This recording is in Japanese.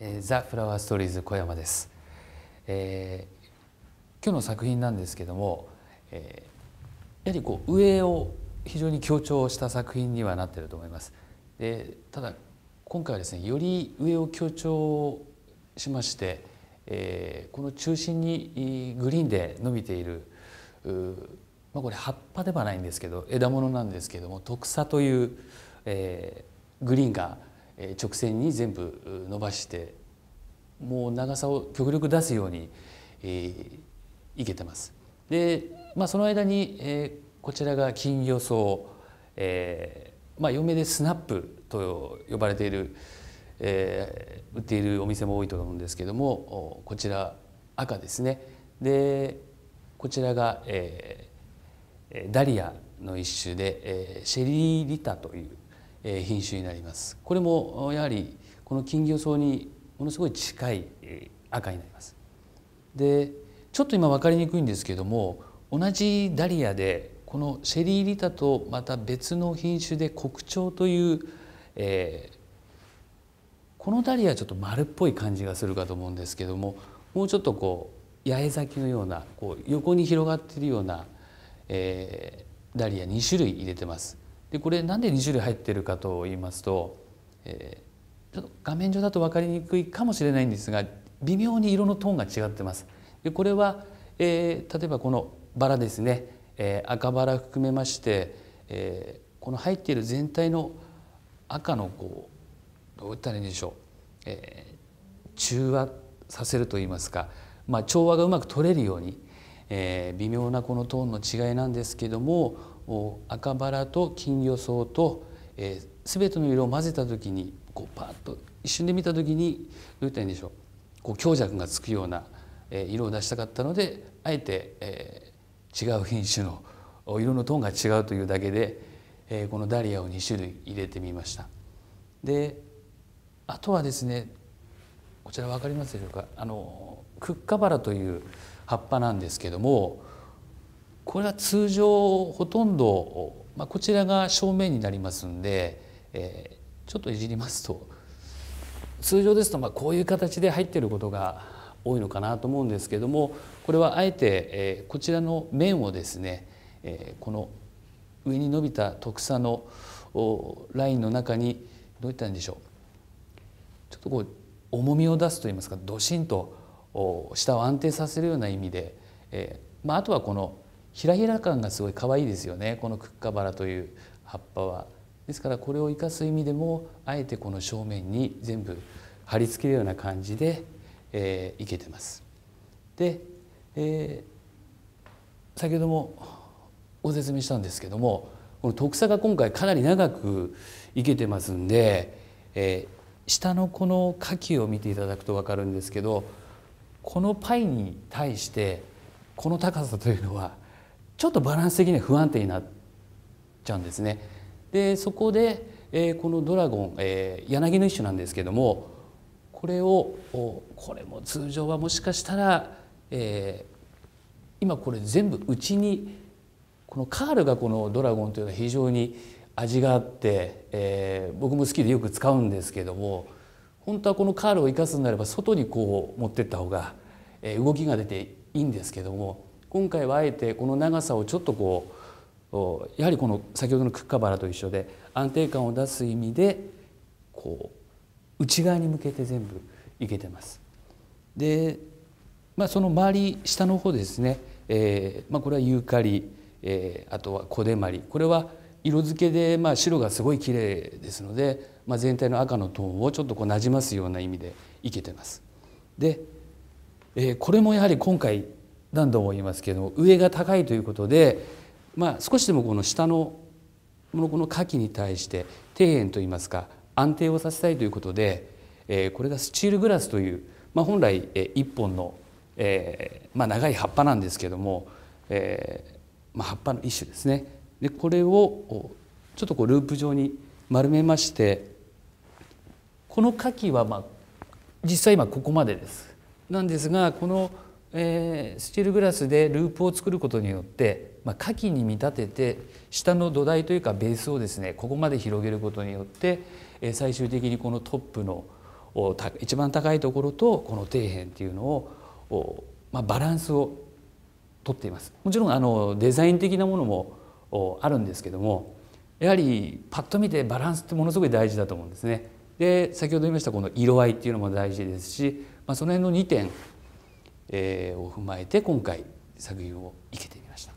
えザ・フラワーストーリーズ小山です、えー、今日の作品なんですけども、えー、やはりこう上を非常に強調した作品にはなってると思いますでただ今回はですねより上を強調しまして、えー、この中心にグリーンで伸びているまあ、これ葉っぱではないんですけど枝物なんですけども特差という、えー、グリーンが直線に全部伸ばしてもう長さを極力出すように、えいけてます。で、まあ、その間に、えこちらが金魚草、えまあ、嫁でスナップと呼ばれている、え売っているお店も多いと思うんですけどもこちら赤ですね。でこちらが、えダリアの一種で、えシェリーリタという品種になりますこれもやはりこの金魚草にものすごい近い赤になりますでちょっと今分かりにくいんですけども同じダリアでこのシェリーリタとまた別の品種で国鳥という、えー、このダリアはちょっと丸っぽい感じがするかと思うんですけどももうちょっとこう八重咲きのようなこう横に広がっているような、えー、ダリア2種類入れてます。でこれなんで2種類入ってるかと言いますと、えー、ちょっと画面上だと分かりにくいかもしれないんですが微妙に色のトーンが違ってます。でこれは、えー、例えばこのバラですね、えー、赤バラ含めまして、えー、この入っている全体の赤のこうどういったらいいんでしょう、えー、中和させると言いますか、まあ、調和がうまく取れるように、えー、微妙なこのトーンの違いなんですけども赤バラと金魚草と、えー、全ての色を混ぜた時にこうパッと一瞬で見た時にどういったらいいんでしょうこう強弱がつくような、えー、色を出したかったのであえて、えー、違う品種の色のトーンが違うというだけで、えー、このダリアを2種類入れてみました。であとはですねこちら分かりますでしょうかあのクッカバラという葉っぱなんですけどもこれは通常ほとんど、まあ、こちらが正面になりますんで、えー、ちょっといじりますと通常ですとまあこういう形で入っていることが多いのかなと思うんですけどもこれはあえて、えー、こちらの面をですね、えー、この上に伸びた特差のラインの中にどういったんでしょうちょっとこう重みを出すといいますかドシンと下を安定させるような意味で、えーまあ、あとはこのひらひら感がすごい可愛いですよねこのクッカバラという葉っぱは。ですからこれを生かす意味でもあえてこの正面に全部貼り付けるような感じで、えー、生けてます。で、えー、先ほどもご説明したんですけどもこの徳差が今回かなり長く生けてますんで、えー、下のこの花器を見ていただくと分かるんですけどこのパイに対してこの高さというのはちょっとバランス的には不安定になっちゃうんですね。でそこで、えー、このドラゴン、えー、柳の一種なんですけどもこれをこれも通常はもしかしたら、えー、今これ全部うちにこのカールがこのドラゴンというのは非常に味があって、えー、僕も好きでよく使うんですけども本当はこのカールを生かすんなれば外にこう持ってった方が動きが出ていいんですけども今回はあえてこの長さをちょっとこうやはりこの先ほどのクッカバラと一緒で安定感を出す意味でこう内側に向けて全部いけてます。で、まあ、その周り下の方ですね、えーまあ、これはユーカリ、えー、あとはコデマリこれは色付けで、まあ、白がすごい綺麗ですので、まあ、全体の赤のトーンをちょっとこうなじますような意味でいけてます。で、えー、これもやはり今回何度も言いますけれども上が高いということで、まあ、少しでもこの下のこのこの下記に対して底辺といいますか安定をさせたいということで、えー、これがスチールグラスという、まあ、本来、え1本の、えーまあ、長い葉っぱなんですけども、えーまあ、葉っぱの一種ですね。でこれをちょっとこうループ状に丸めましてこの牡蠣はまあ実際今ここまでです。なんですがこのえー、スチールグラスでループを作ることによって、まあ、器に見立てて下の土台というかベースをですねここまで広げることによって、えー、最終的にこのトップの一番高いところとこの底辺っていうのを、まあ、バランスをとっていますもちろんあのデザイン的なものもあるんですけどもやはりパッと見てバランスってものすごい大事だと思うんですね。で先ほど言いましたこの色合いっていうのも大事ですし、まあ、その辺の2点えー、を踏まえて今回作品を生けてみました。